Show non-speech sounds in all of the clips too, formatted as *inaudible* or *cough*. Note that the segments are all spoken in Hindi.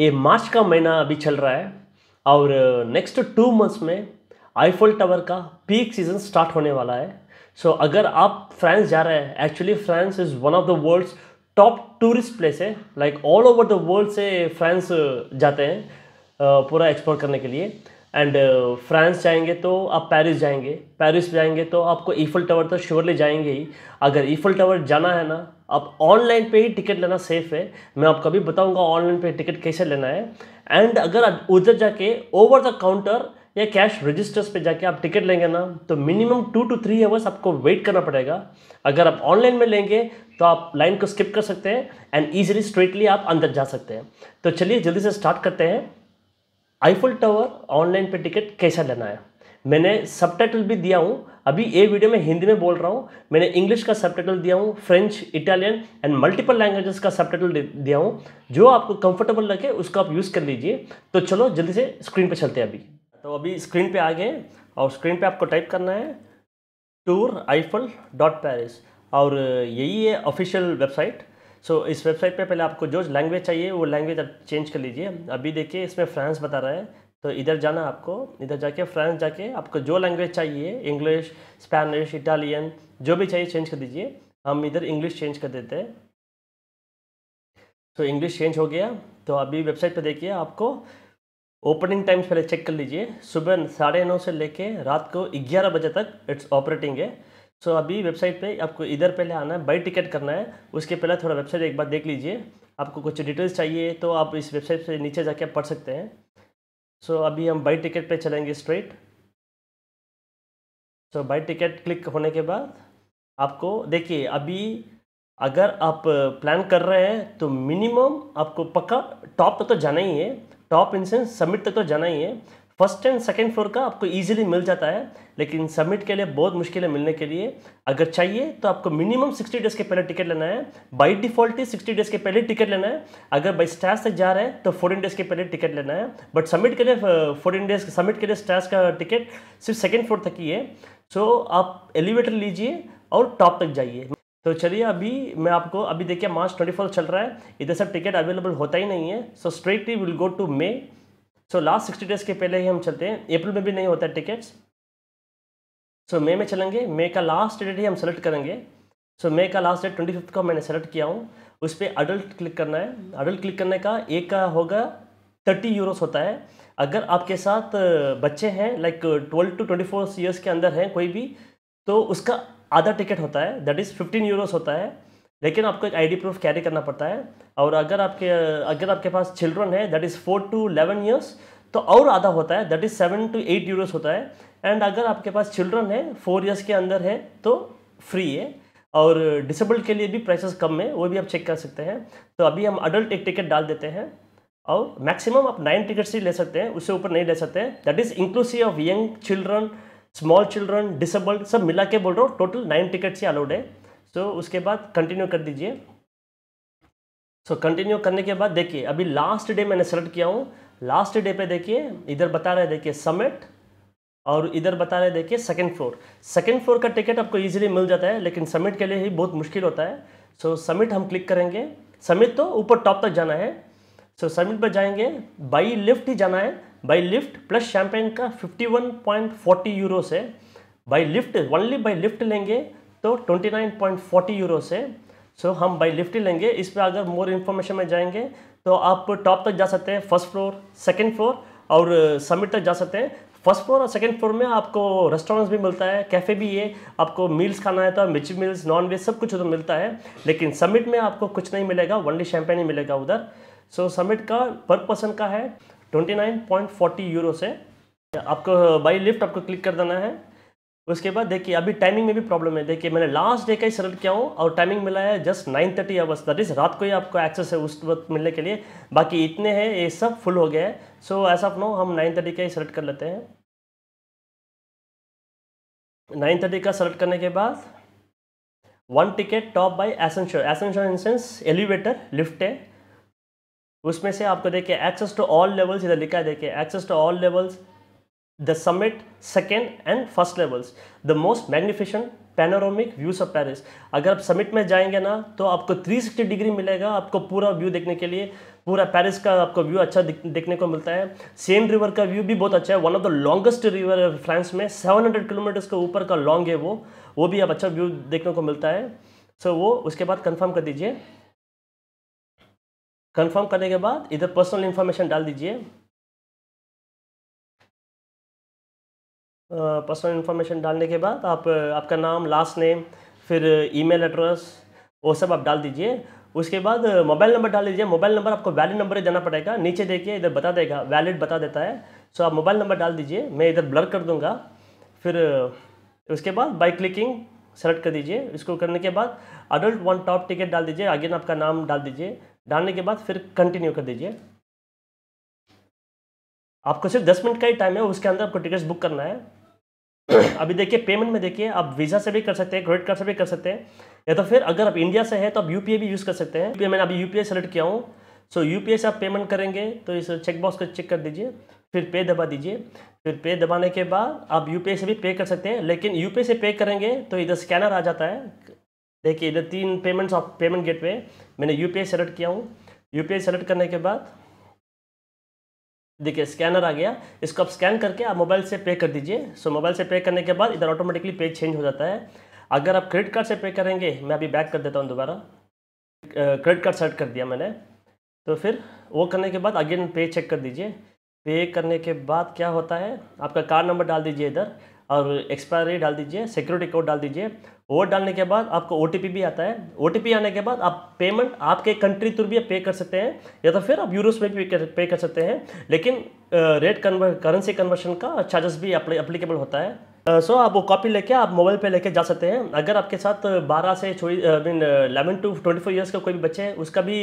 ये मार्च का महीना अभी चल रहा है और नेक्स्ट टू मंथ्स में आईफोल टावर का पीक सीजन स्टार्ट होने वाला है सो so, अगर आप फ्रांस जा रहे हैं actually France is one of the world's top tourist place है like all over the world से फ्रांस जाते हैं पूरा एक्सप्लोर करने के लिए एंड फ्रांस जाएंगे तो आप पेरिस जाएंगे पेरिस जाएंगे तो आपको ईफल टावर तो श्योरली जाएंगे ही अगर ईफल टावर जाना है ना अब ऑनलाइन पे ही टिकट लेना सेफ़ है मैं आपको भी बताऊंगा ऑनलाइन पे टिकट कैसे लेना है एंड अगर उधर जाके ओवर द काउंटर या कैश रजिस्टर्स पे जाके आप टिकट लेंगे ना तो minimum two two three hours आपको वेट करना पड़ेगा अगर आप ऑनलाइन में लेंगे तो आप लाइन को स्किप कर सकते हैं एंड ईजिली स्ट्रेटली आप अंदर जा सकते हैं तो चलिए जल्दी से स्टार्ट करते हैं आईफुल टावर ऑनलाइन पे टिकट कैसा लेना है मैंने सब भी दिया हूँ अभी ये वीडियो में हिंदी में बोल रहा हूँ मैंने इंग्लिश का सब दिया हूँ French Italian and multiple languages का सब दिया हूँ जो आपको कंफर्टेबल लगे उसको आप यूज़ कर लीजिए तो चलो जल्दी से स्क्रीन पर चलते हैं अभी तो अभी स्क्रीन पर आ गए और स्क्रीन पर आपको टाइप करना है टूर आईफल डॉट पैरिस और यही है ऑफिशियल वेबसाइट सो so, इस वेबसाइट पे पहले आपको जो लैंग्वेज चाहिए वो लैंग्वेज आप चेंज कर लीजिए अभी देखिए इसमें फ्रांस बता रहा है तो इधर जाना आपको इधर जाके फ्रांस जाके आपको जो लैंग्वेज चाहिए इंग्लिश स्पेनिश इटालियन जो भी चाहिए चेंज कर दीजिए हम इधर इंग्लिश चेंज कर देते हैं तो इंग्लिश चेंज हो गया तो अभी वेबसाइट पर देखिए आपको ओपनिंग टाइम्स पहले चेक कर लीजिए सुबह साढ़े नौ से लेके रात को ग्यारह बजे तक इट्स ऑपरेटिंग है सो so, अभी वेबसाइट पे आपको इधर पहले आना है बाई टिकट करना है उसके पहले थोड़ा वेबसाइट एक बार देख लीजिए आपको कुछ डिटेल्स चाहिए तो आप इस वेबसाइट से नीचे जाके पढ़ सकते हैं सो so, अभी हम बाई टिकट पे चलेंगे straight so buy ticket click होने के बाद आपको देखिए अभी अगर आप प्लान कर रहे हैं तो मिनिमम आपको पक्का टॉप तक तो, तो जाना ही है टॉप इन सेंस तक तो, तो जाना ही है फर्स्ट एंड सेकेंड फ्लोर का आपको ईजिली मिल जाता है लेकिन सबमिट के लिए बहुत मुश्किल है मिलने के लिए अगर चाहिए तो आपको मिनिमम 60 डेज के पहले टिकट लेना है बाई डिफॉल्ट ही 60 डेज के पहले टिकट लेना है अगर बाई स्टैस तक जा रहे हैं तो 14 डेज के पहले टिकट लेना है बट सबमिट के लिए 14 डेज सबमिट के लिए स्टैस का टिकट सिर्फ सेकेंड फ्लोर तक ही है सो so, आप एलिवेटर लीजिए और टॉप तक जाइए तो चलिए अभी मैं आपको अभी देखिए मार्च ट्वेंटी चल रहा है इधर सब टिकट अवेलेबल होता ही नहीं है so straightly will go to May so last sixty days के पहले ही हम चलते हैं अप्रैल में भी नहीं होता है टिकट्स सो मे मई में चलेंगे मई का लास्ट डेट ही हम सेलेक्ट करेंगे सो so, मई का लास्ट डेट ट्वेंटी फिफ्थ का मैंने सेलेक्ट किया हूँ उस पर अडल्ट क्लिक करना है अडल्ट क्लिक करने का एक का होगा थर्टी यूरोस होता है अगर आपके साथ बच्चे हैं like twelve to twenty four years के अंदर हैं कोई भी तो उसका आधा टिकट होता है दैट इज़ फिफ्टीन यूरोस होता है लेकिन आपको एक आईडी प्रूफ कैरी करना पड़ता है और अगर आपके अगर आपके पास चिल्ड्रन है that is four to eleven years तो और आधा होता है that is seven to eight euros होता है एंड अगर आपके पास चिल्ड्रन है फोर ईयर्स के अंदर है तो फ्री है और डिसेबल्ड के लिए भी प्राइसेस कम है वो भी आप चेक कर सकते हैं तो अभी हम अडल्ट एक टिकट डाल देते हैं और मैक्सिमम आप नाइन टिकट्स ही ले सकते हैं उससे ऊपर नहीं ले सकते हैं that is inclusive of young children small children disabled सब मिला के बोल रहा हूँ टोटल नाइन टिकट्स ही अलाउड है सो तो so, उसके बाद कंटिन्यू कर दीजिए सो so, कंटिन्यू करने के बाद देखिए अभी लास्ट डे मैंने सेलेक्ट किया हूँ लास्ट डे पे देखिए इधर बता रहे देखिए समिट और इधर बता रहे देखिए सेकंड फ्लोर सेकंड फ्लोर का टिकट आपको इजीली मिल जाता है लेकिन समिट के लिए ही बहुत मुश्किल होता है सो so, समिट हम क्लिक करेंगे समिट तो ऊपर टॉप तक जाना है सो so, समिट पर जाएंगे बाई लिफ्ट ही जाना है बाई लिफ्ट प्लस शैम्पेन का फोर्टी यूरोस है by lift only by lift लेंगे तो 29.40 यूरो से सो so, हम बाई लिफ्ट ही लेंगे इस पर अगर मोर इन्फॉर्मेशन में जाएंगे तो आप टॉप तक जा सकते हैं फर्स्ट फ्लोर सेकेंड फ्लोर और समिट uh, तक जा सकते हैं फर्स्ट फ्लोर और सेकेंड फ्लोर में आपको रेस्टोरेंट्स भी मिलता है कैफ़े भी है आपको मील्स खाना है तो मिर्च मील्स नॉन वेज सब कुछ उधर मिलता है लेकिन समिट में आपको कुछ नहीं मिलेगा वनली शैम्पेन ही मिलेगा उधर सो so, समिट का पर पर्सन का है 29.40 यूरो से आपको बाई लिफ्ट आपको क्लिक कर देना है उसके बाद देखिए अभी टाइमिंग में भी प्रॉब्लम है देखिए मैंने लास्ट डे का ही सेलेक्ट किया हूँ और टाइमिंग मिला है just nine thirty hours that is रात को ही आपको एक्सेस है उस वक्त मिलने के लिए बाकी इतने हैं ये सब फुल हो गया है सो ऐसा अपनो हम नाइन थर्टी का ही सेलेक्ट कर लेते हैं नाइन थर्टी का सेलेक्ट करने के बाद one ticket top by essential essential in sense elevator lift है उसमें से आपको देखिए एक्सेस टू ऑल लेवल्स इधर लिखा है देखिए access to all levels the summit, second and first levels, the most magnificent panoramic views of Paris अगर आप समिट में जाएंगे ना तो आपको 360 डिग्री मिलेगा आपको पूरा व्यू देखने के लिए पूरा पैरिस का आपको व्यू अच्छा देखने को मिलता है सेन रिवर का व्यू भी बहुत अच्छा है one of the longest river है फ्रांस में 700 किलोमीटर्स के ऊपर का लॉन्ग है वो वो भी आप अच्छा व्यू देखने को मिलता है सो so, वो उसके बाद कन्फर्म कर दीजिए कन्फर्म करने के बाद इधर पर्सनल इन्फॉर्मेशन डाल दीजिए पर्सनल इन्फॉर्मेशन डालने के बाद आप आपका नाम लास्ट नेम फिर ईमेल एड्रेस वो सब आप डाल दीजिए उसके बाद मोबाइल नंबर डाल दीजिए मोबाइल नंबर आपको वैलिड नंबर ही देना पड़ेगा नीचे देखिए इधर बता देगा वैलिड बता देता है सो आप मोबाइल नंबर डाल दीजिए मैं इधर ब्लर कर दूंगा फिर उसके बाद बाई क्लिकिंग सेलेक्ट कर दीजिए इसको करने के बाद अडल्ट वन टॉप टिकट डाल दीजिए अगेन आपका नाम डाल दीजिए डालने के बाद फिर कंटिन्यू कर दीजिए आपको सिर्फ दस मिनट का ही टाइम है उसके अंदर आपको टिकट्स बुक करना है *coughs* अभी देखिए पेमेंट में देखिए आप वीज़ा से भी कर सकते हैं क्रेडिट कार्ड से भी कर सकते हैं या तो फिर अगर आप इंडिया से हैं तो आप यू भी यूज़ कर सकते हैं मैंने अभी यूपीआई सेलेक्ट किया हूँ सो यू से आप पेमेंट करेंगे तो इस चेक बॉक्स को चेक कर दीजिए फिर पे दबा दीजिए फिर पे दबाने के बाद आप यू से भी पे कर सकते हैं लेकिन यू से पे करेंगे तो इधर स्कैनर आ जाता है देखिए इधर तीन पेमेंट्स ऑफ पेमेंट गेटवे मैंने यू पी सेलेक्ट किया हूँ यूपीआई सेलेक्ट करने के बाद देखिए स्कैनर आ गया इसको आप स्कैन करके आप मोबाइल से पे कर दीजिए सो मोबाइल से पे करने के बाद इधर ऑटोमेटिकली पेज चेंज हो जाता है अगर आप क्रेडिट कार्ड से पे करेंगे मैं अभी बैक कर देता हूँ दोबारा क्रेडिट कार्ड सेट कर दिया मैंने तो फिर वो करने के बाद अगेन पे चेक कर दीजिए पे करने के बाद क्या होता है आपका कार्ड नंबर डाल दीजिए इधर और एक्सपायरी डाल दीजिए सिक्योरिटी कोड डाल दीजिए वोट डालने के बाद आपको ओ भी आता है ओ आने के बाद आप पेमेंट आपके कंट्री थ्रू भी पे कर सकते हैं या तो फिर आप यूरोस में भी पे कर सकते हैं लेकिन रेट कन्वर करेंसी कन्वर्शन का चार्जेस भी अप्लीकेबल होता है सो आप वो कॉपी लेके आप मोबाइल पे लेके जा सकते हैं अगर आपके साथ 12 से mean eleven two twenty four years का कोई भी बच्चे है उसका भी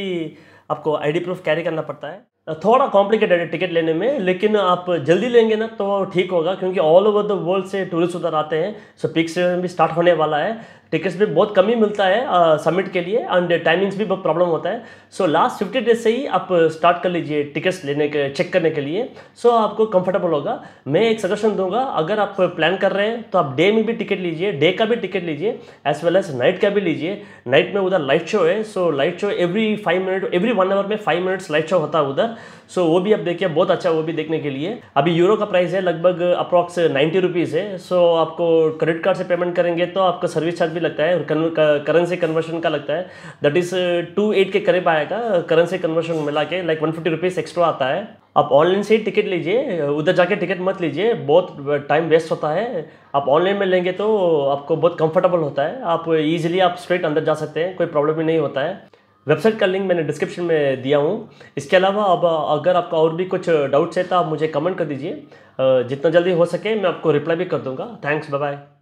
आपको आईडी प्रूफ कैरी करना पड़ता है थोड़ा कॉम्प्लिकेटेड है टिकट लेने में लेकिन आप जल्दी लेंगे ना तो ठीक होगा क्योंकि ऑल ओवर द वर्ल्ड से टूरिस्ट उधर आते हैं सो पिक सीजन भी स्टार्ट होने वाला है टिकट्स भी बहुत कम ही मिलता है समिट के लिए एंड टाइमिंग्स भी बहुत प्रॉब्लम होता है सो लास्ट फिफ्टी डेज से ही आप स्टार्ट कर लीजिए टिकट्स लेने के चेक करने के लिए सो so, आपको कंफर्टेबल होगा मैं एक सजेशन दूंगा अगर आप प्लान कर रहे हैं तो आप डे में भी टिकट लीजिए डे का भी टिकट लीजिए एज वेल एज नाइट का भी लीजिए नाइट में उधर लाइट शो है so light show every five minute every one hour में फाइव मिनट्स लाइट शो होता है उधर सो so, वो भी आप देखिए बहुत अच्छा वो भी देखने के लिए अभी यूरो का प्राइस है लगभग अप्रॉक्स नाइन्टी रुपीज़ है सो so, आपको क्रेडिट कार्ड से पेमेंट करेंगे तो आपका सर्विस चार्ज भी लगता है और करेंसी कन्वर्शन का लगता है दैट इज़ टू एट के करीब आएगा करेंसी कन्वर्शन मिला के like one fifty rupees extra आता है आप ऑनलाइन से ही टिकट लीजिए uh, उधर जाके टिकट मत लीजिए बहुत टाइम uh, वेस्ट होता है आप ऑनलाइन में लेंगे तो आपको बहुत कंफर्टेबल होता है आप इजीली आप स्ट्रेट अंदर जा सकते हैं कोई प्रॉब्लम भी नहीं होता है वेबसाइट का लिंक मैंने डिस्क्रिप्शन में दिया हूँ इसके अलावा अब uh, अगर आपका और भी कुछ डाउट्स है तो आप मुझे कमेंट कर दीजिए जितना जल्दी हो सके मैं आपको रिप्लाई भी कर दूंगा थैंक्स बाय बाय